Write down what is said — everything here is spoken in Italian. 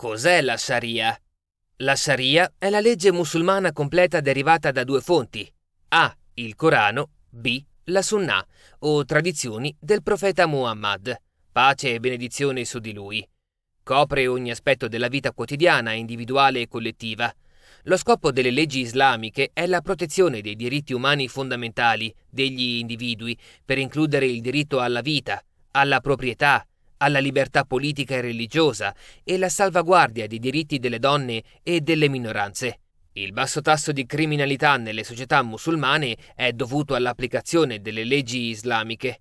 Cos'è la Sharia? La Sharia è la legge musulmana completa derivata da due fonti, A. il Corano, B. la Sunnah, o tradizioni del profeta Muhammad, pace e benedizione su di lui. Copre ogni aspetto della vita quotidiana, individuale e collettiva. Lo scopo delle leggi islamiche è la protezione dei diritti umani fondamentali degli individui, per includere il diritto alla vita, alla proprietà, alla libertà politica e religiosa e la salvaguardia dei diritti delle donne e delle minoranze. Il basso tasso di criminalità nelle società musulmane è dovuto all'applicazione delle leggi islamiche.